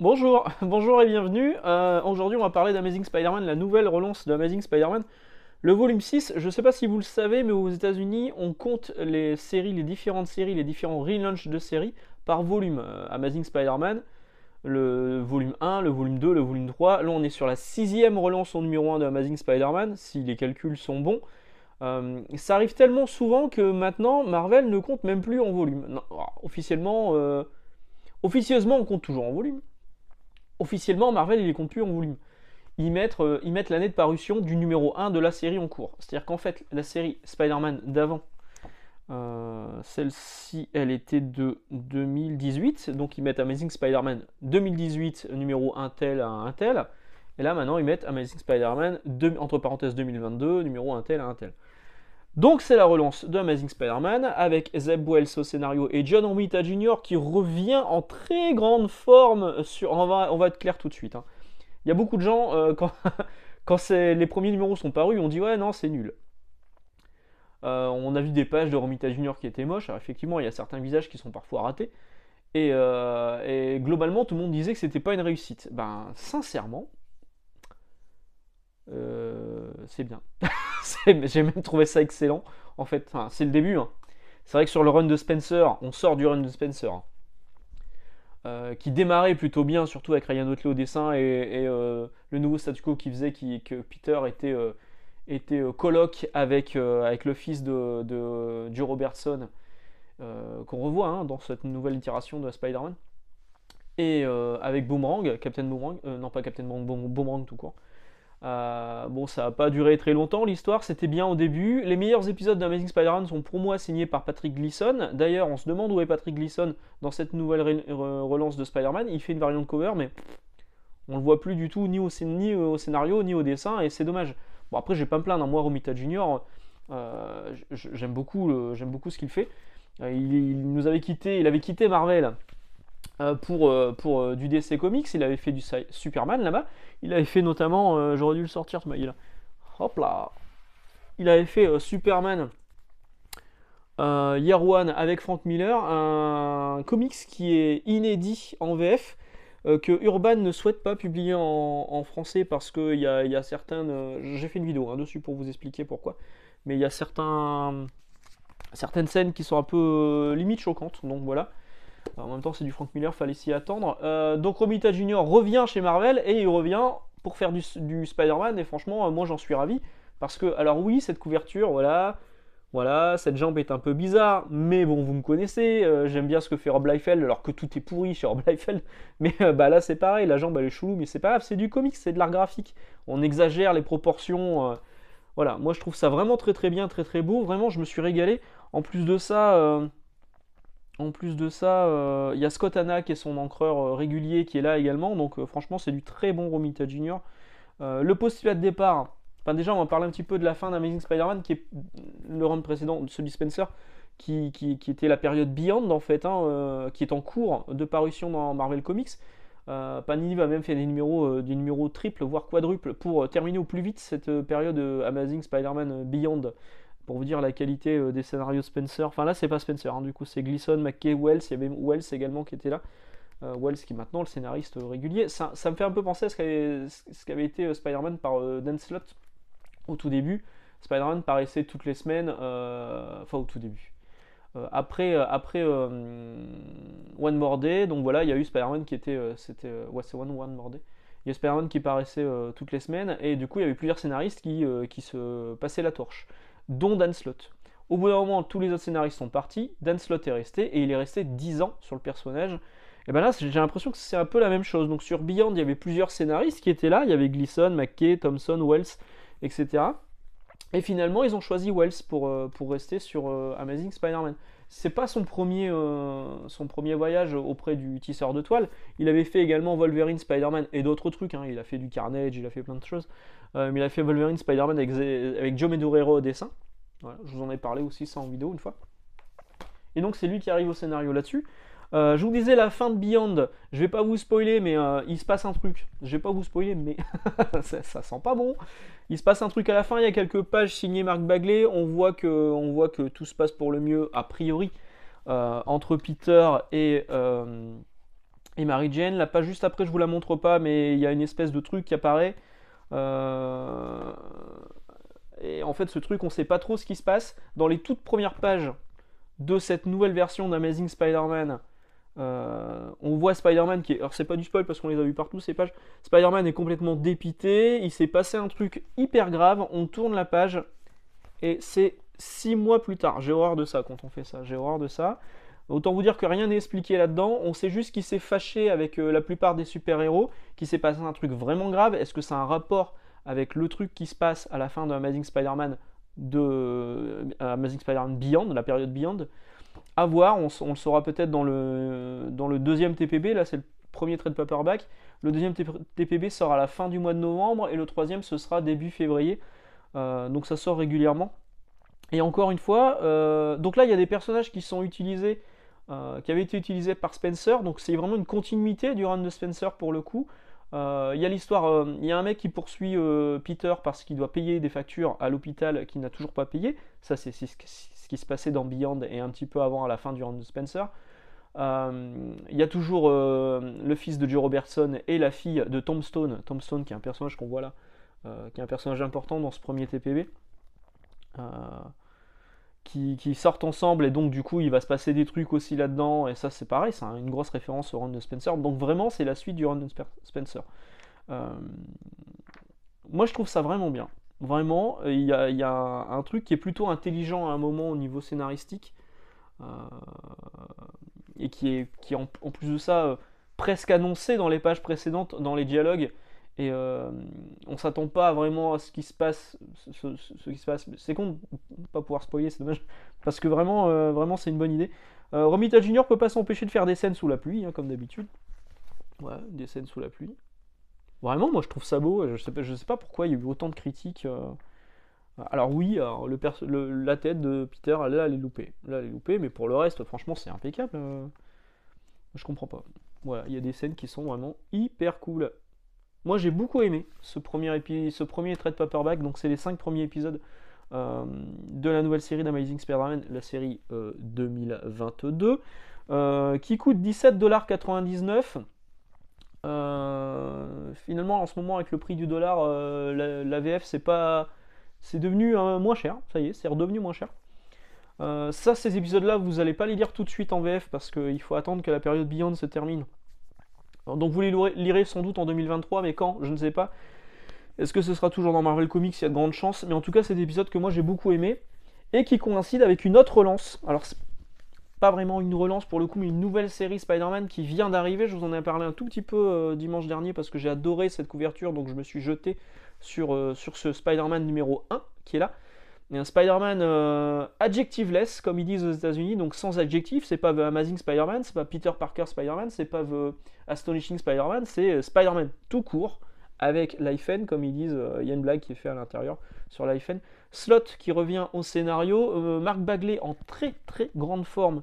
Bonjour, bonjour et bienvenue. Euh, aujourd'hui, on va parler d'Amazing Spider-Man, la nouvelle relance d'Amazing Spider-Man. Le volume 6, je ne sais pas si vous le savez, mais aux États-Unis, on compte les séries, les différentes séries, les différents relaunchs de séries par volume. Euh, Amazing Spider-Man, le volume 1, le volume 2, le volume 3. Là, on est sur la sixième relance au numéro 1 de Amazing Spider-Man, si les calculs sont bons. Euh, ça arrive tellement souvent que maintenant, Marvel ne compte même plus en volume. Non, officiellement, officieusement, on compte toujours en volume officiellement, Marvel, il est compté en volume. Ils mettent euh, l'année de parution du numéro 1 de la série en cours. C'est-à-dire qu'en fait, la série Spider-Man d'avant, euh, celle-ci, elle était de 2018. Donc ils mettent Amazing Spider-Man 2018, numéro 1 tel à un tel. Et là, maintenant, ils mettent Amazing Spider-Man, entre parenthèses 2022, numéro 1 tel à un tel. Donc c'est la relance de Amazing Spider-Man avec Zeb Wells au scénario et John Romita Jr. qui revient en très grande forme sur... On va, on être clair tout de suite. Hein. Il y a beaucoup de gens, euh, quand, les premiers numéros sont parus, on dit ouais non c'est nul. Euh, on a vu des pages de Romita Jr. qui étaient moches, alors effectivement il y a certains visages qui sont parfois ratés. Et, euh, et globalement tout le monde disait que c'était pas une réussite. Ben sincèrement, c'est bien. J'ai même trouvé ça excellent. En fait, c'est le début. Hein. C'est vrai que sur le run de Spencer, on sort du run de Spencer. Hein. Euh, qui démarrait plutôt bien, surtout avec Ryan Otley au dessin et, euh, le nouveau statu quo qui faisait qui, que Peter était, euh, était colloque avec, avec le fils de, de, du Robertson, qu'on revoit hein, dans cette nouvelle itération de Spider-Man, et avec Boomerang, Captain Boomerang, non pas Captain Boomerang, Boomerang tout court, euh, bon, ça n'a pas duré très longtemps l'histoire, c'était bien au début. Les meilleurs épisodes d'Amazing Spider-Man sont pour moi signés par Patrick Gleason. D'ailleurs, on se demande où est Patrick Gleason dans cette nouvelle relance de Spider-Man. Il fait une variante cover, mais on le voit plus du tout ni au, ni au scénario ni au dessin, et c'est dommage. Bon, après, j'ai pas me plaindre. Hein. Moi, Romita Junior, euh, j'aime beaucoup, j'aime beaucoup ce qu'il fait. Euh, il, nous avait quitté, il avait quitté Marvel euh, pour, euh, pour euh, du DC Comics, il avait fait du Superman là-bas, il avait fait notamment, j'aurais dû le sortir ce mail, hop là, il avait fait Superman Year One avec Frank Miller, un comics qui est inédit en VF, que Urban ne souhaite pas publier en, français parce qu'il y a, y a certaines... J'ai fait une vidéo hein, dessus pour vous expliquer pourquoi, mais il y a certains, certaines scènes qui sont un peu limite choquantes, donc voilà. En même temps, c'est du Frank Miller, fallait s'y attendre. Euh, donc Romita Jr. revient chez Marvel et il revient pour faire du, Spider-Man. Et franchement, euh, moi j'en suis ravi. Parce que, alors oui, cette couverture, voilà, voilà, cette jambe est un peu bizarre, mais bon, vous me connaissez, euh, j'aime bien ce que fait Rob Liefeld, alors que tout est pourri chez Rob Liefeld, mais bah là c'est pareil, la jambe elle est chelou, mais c'est pas grave, c'est du comics, c'est de l'art graphique, on exagère les proportions, voilà, moi je trouve ça vraiment très très bien, très très beau, vraiment je me suis régalé, en plus de ça, en plus de ça, euh, il y a Scott Anna qui est son encreur euh, régulier qui est là également. Donc euh, franchement, c'est du très bon Romita Jr. le postulat de départ, déjà on va parler un petit peu de la fin d'Amazing Spider-Man qui est mm, le run précédent, de ce dispenser qui, était la période Beyond en fait, hein, qui est en cours de parution dans Marvel Comics. Panini va même faire des numéros, des numéros triples, voire quadruples, pour terminer au plus vite cette période Amazing Spider-Man Beyond pour vous dire la qualité euh, des scénarios Spencer. Enfin là c'est pas Spencer, hein. du coup c'est Gleason, McKay, Wells, il y avait Wells également qui était là. Euh, Wells qui est maintenant le scénariste euh, régulier. Ça, me fait un peu penser à ce qu'avait, été Spider-Man par Dan Slott au tout début. Spider-Man paraissait toutes les semaines, enfin au tout début. après après One More Day, donc voilà, il y a eu Spider-Man qui était, c'était, ouais, One, One More Day. Il y a Spider-Man qui paraissait toutes les semaines, et du coup il y avait plusieurs scénaristes qui, qui se passaient la torche dont Dan Slott. Au bout d'un moment, tous les autres scénaristes sont partis, Dan Slott est resté, et il est resté 10 ans sur le personnage. Et ben là, j'ai l'impression que c'est un peu la même chose. Donc sur Beyond, il y avait plusieurs scénaristes qui étaient là, il y avait Gleason, McKay, Thompson, Wells, etc. Et finalement, ils ont choisi Wells pour, euh, pour rester sur euh, Amazing Spider-Man c'est pas son premier, euh, son premier voyage auprès du tisseur de toile. Il avait fait également Wolverine, Spider-Man et d'autres trucs. Hein. Il a fait du Carnage, il a fait plein de choses. Euh, mais il a fait Wolverine, Spider-Man avec, Joe Medurero au dessin. je vous en ai parlé aussi ça en vidéo une fois. Et donc c'est lui qui arrive au scénario là-dessus. Euh, je vous disais la fin de Beyond, je ne vais pas vous spoiler, mais euh, il se passe un truc. Je ne vais pas vous spoiler, mais ça, sent pas bon. Il se passe un truc à la fin, il y a quelques pages signées Marc Bagley, on voit que, tout se passe pour le mieux, a priori, euh, entre Peter et, Mary-Jane. La page juste après, je ne vous la montre pas, mais il y a une espèce de truc qui apparaît. Et en fait, ce truc, on ne sait pas trop ce qui se passe. Dans les toutes premières pages de cette nouvelle version d'Amazing Spider-Man, euh, on voit Spider-Man qui est. Alors, c'est pas du spoil parce qu'on les a vus partout ces pages. Spider-Man est complètement dépité, il s'est passé un truc hyper grave, on tourne la page et c'est six mois plus tard. J'ai horreur de ça quand on fait ça, j'ai horreur de ça. Autant vous dire que rien n'est expliqué là-dedans, on sait juste qu'il s'est fâché avec euh, la plupart des super-héros, qu'il s'est passé un truc vraiment grave. Est-ce que c'est un rapport avec le truc qui se passe à la fin de Amazing Spider-Man de euh, Amazing Spider-Man Beyond, la période Beyond à voir, on, le saura peut-être dans le, deuxième TPB, là c'est le premier trade paperback. Le deuxième TPB sort à la fin du mois de novembre et le troisième ce sera début février. Euh, donc ça sort régulièrement. Et encore une fois, euh, donc là il y a des personnages qui sont utilisés, euh, qui avaient été utilisés par Spencer, donc c'est vraiment une continuité du run de Spencer pour le coup. Il y a l'histoire, il y a un mec qui poursuit Peter parce qu'il doit payer des factures à l'hôpital qu'il n'a toujours pas payé. Ça c'est ce qui se passait dans Beyond et un petit peu avant à la fin du Random Spencer. Euh, il y a toujours euh, le fils de Joe Robertson et la fille de Tombstone, Tombstone qui est un personnage qu'on voit là, euh, qui est un personnage important dans ce premier TPB, qui, sortent ensemble et donc du coup il va se passer des trucs aussi là-dedans et ça c'est pareil, c'est une grosse référence au Random Spencer. Donc vraiment c'est la suite du Random Spencer. moi je trouve ça vraiment bien. Vraiment, euh, il y a, un, truc qui est plutôt intelligent à un moment au niveau scénaristique. Euh, et qui est, qui en, plus de ça euh, presque annoncé dans les pages précédentes, dans les dialogues. Et on s'attend pas vraiment à ce qui se passe. Ce, qui se passe. C'est con pas pouvoir spoiler, c'est dommage. Parce que vraiment, vraiment c'est une bonne idée. Romita Junior peut pas s'empêcher de faire des scènes sous la pluie, hein, comme d'habitude. Ouais, des scènes sous la pluie. Vraiment, moi je trouve ça beau. Je sais sais pas pourquoi il y a eu autant de critiques. Euh. Alors oui, la tête de Peter, là elle est loupée. Là elle est loupée, mais pour le reste, franchement, c'est impeccable. Euh. Je comprends pas. Voilà, il y a des scènes qui sont vraiment hyper cool. Moi j'ai beaucoup aimé ce premier, ce premier trait de paperback, donc c'est les 5 premiers épisodes euh, de la nouvelle série d'Amazing Spider-Man, la série 2022, qui coûte 17,99$. Euh, finalement, en ce moment, avec le prix du dollar, euh, la, VF, c'est pas, c'est devenu euh, moins cher. Ça y est, c'est redevenu moins cher. ça, ces épisodes-là, vous allez pas les lire tout de suite en VF parce qu'il faut attendre que la période Beyond se termine. donc vous les lirez sans doute en 2023, mais quand Je ne sais pas. Est-ce que ce sera toujours dans Marvel Comics Il y a de grandes chances. Mais en tout cas, c'est des épisodes que moi j'ai beaucoup aimé et qui coïncide avec une autre relance. Alors pas vraiment une relance pour le coup, mais une nouvelle série Spider-Man qui vient d'arriver. Je vous en ai parlé un tout petit peu euh, dimanche dernier parce que j'ai adoré cette couverture, donc je me suis jeté sur, euh, sur ce Spider-Man numéro 1 qui est là. Et un Spider-Man euh, adjectiveless, comme ils disent aux États-Unis, donc sans adjectif. C'est pas The Amazing Spider-Man, c'est pas Peter Parker Spider-Man, c'est pas The Astonishing Spider-Man, c'est Spider-Man tout court avec l'iPhone, comme ils disent, euh, il y a une blague qui est faite à l'intérieur sur l'iPhone. Slot qui revient au scénario, euh, Marc Bagley en très très grande forme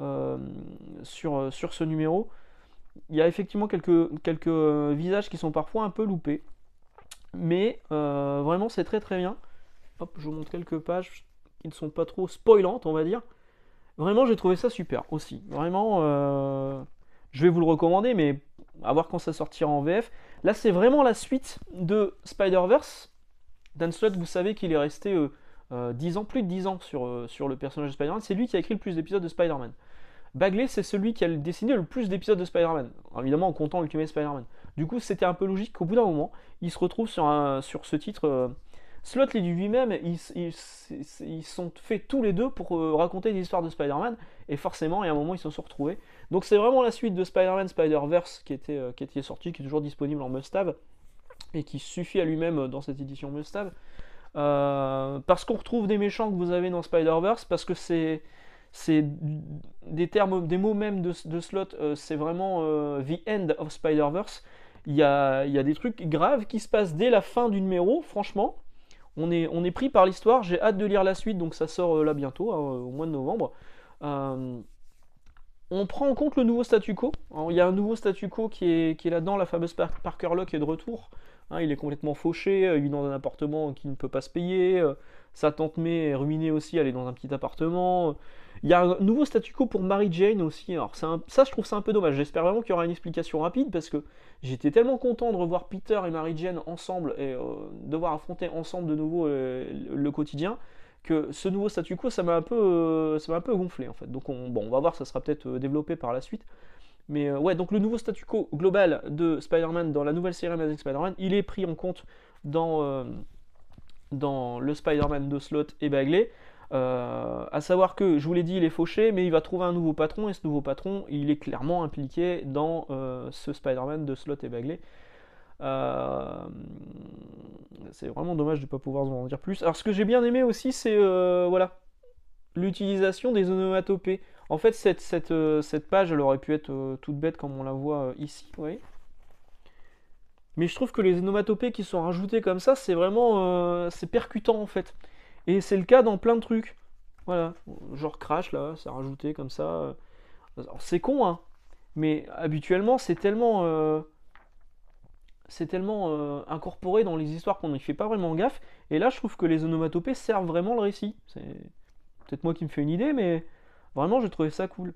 euh, sur, sur ce numéro. Il y a effectivement quelques, quelques visages qui sont parfois un peu loupés, mais vraiment c'est très très bien. Hop, je vous montre quelques pages qui ne sont pas trop spoilantes, on va dire. Vraiment, j'ai trouvé ça super aussi. Vraiment, je vais vous le recommander, mais à voir quand ça sortira en VF. Là, c'est vraiment la suite de Spider-Verse. Dan Slott, vous savez qu'il est resté euh, euh, ans, plus de 10 ans sur, euh, sur le personnage de Spider-Man. C'est lui qui a écrit le plus d'épisodes de Spider-Man. Bagley, c'est celui qui a dessiné le plus d'épisodes de Spider-Man, évidemment en comptant Ultimate Spider-Man. Du coup, c'était un peu logique qu'au bout d'un moment, il se retrouve sur, un, sur ce titre. Slott les lui-même, ils, ils, sont faits tous les deux pour raconter des histoires de Spider-Man, et forcément, à un moment, ils se sont retrouvés. Donc c'est vraiment la suite de Spider-Man Spider-Verse qui était, euh, qui était sorti, qui est toujours disponible en must et qui suffit à lui-même euh, dans cette édition must-have. Euh, parce qu'on retrouve des méchants que vous avez dans Spider-Verse, parce que c'est c'est des termes, des mots même de, slot, c'est vraiment the end of Spider-Verse. Il y a, des trucs graves qui se passent dès la fin du numéro, franchement. On est, on est pris par l'histoire, j'ai hâte de lire la suite, donc ça sort là bientôt, hein, au mois de novembre. On prend en compte le nouveau statu quo. Il y a un nouveau statu quo qui est, là-dedans, la fameuse Parker Locke est de retour. Hein, il est complètement fauché, euh, il est dans un appartement qui ne peut pas se payer. Euh, sa tante May est ruinée aussi, elle est dans un petit appartement. Il y a un nouveau statu quo pour Mary Jane aussi. Alors ça, je trouve ça un peu dommage. J'espère vraiment qu'il y aura une explication rapide parce que j'étais tellement content de revoir Peter et Mary Jane ensemble et de euh, devoir affronter ensemble de nouveau le quotidien que ce nouveau statu quo, ça m'a un peu, euh, ça m'a un peu gonflé en fait. Donc on, va voir, ça sera peut-être euh, développé par la suite. Mais euh, ouais, donc le nouveau statu quo global de Spider-Man dans la nouvelle série Amazing Spider-Man, il est pris en compte dans, dans le Spider-Man de Slot et Bagley. Euh, à savoir que, je vous l'ai dit, il est fauché, mais il va trouver un nouveau patron, et ce nouveau patron, il est clairement impliqué dans ce Spider-Man de Slot et Bagley. Euh, c'est vraiment dommage de ne pas pouvoir en dire plus. Alors ce que j'ai bien aimé aussi, c'est euh, voilà l'utilisation des onomatopées. En fait, cette, cette, euh, page, elle aurait pu être toute bête comme on la voit ici, vous Mais je trouve que les onomatopées qui sont rajoutées comme ça, c'est vraiment... c'est percutant, en fait. Et c'est le cas dans plein de trucs. Voilà, genre crash, là, c'est rajouté comme ça. C'est con, hein. Mais habituellement, c'est tellement c'est tellement euh, incorporé dans les histoires qu'on n'y fait pas vraiment gaffe. Et là, je trouve que les onomatopées servent vraiment le récit. C'est peut-être moi qui me fais une idée, mais vraiment, j'ai trouvé ça cool.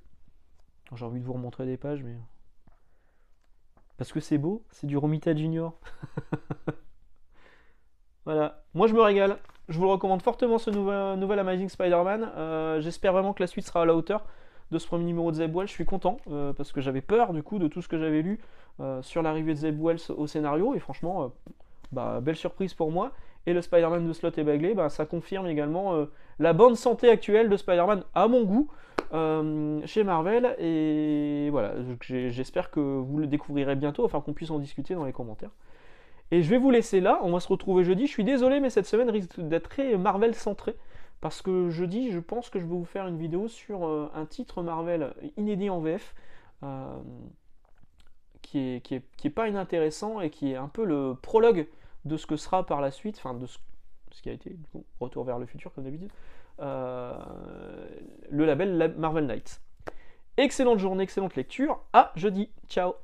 J'ai envie de vous remontrer des pages, mais. Parce que c'est beau, c'est du Romita Junior. voilà, moi je me régale. Je vous le recommande fortement ce nouvel, Amazing Spider-Man. Euh, j'espère vraiment que la suite sera à la hauteur de ce premier numéro de Zeb Wells. Je suis content euh, parce que j'avais peur du coup de tout ce que j'avais lu euh, sur l'arrivée de Zeb Wells au scénario et franchement, euh, bah, belle surprise pour moi. Et le Spider-Man de Slot et Bagley, bah, ça confirme également la bonne santé actuelle de Spider-Man à mon goût chez Marvel. Et voilà, j'espère que vous le découvrirez bientôt afin qu'on puisse en discuter dans les commentaires. Et je vais vous laisser là, on va se retrouver jeudi. Je suis désolé, mais cette semaine risque d'être très Marvel centrée parce que jeudi, je pense que je vais vous faire une vidéo sur euh, un titre Marvel inédit en VF, euh, qui, n'est qui, est, pas inintéressant et qui est un peu le prologue de ce que sera par la suite, enfin de ce, qui a été, retour vers le futur comme d'habitude, euh, le label Marvel Knights. Excellente journée, excellente lecture, à jeudi, ciao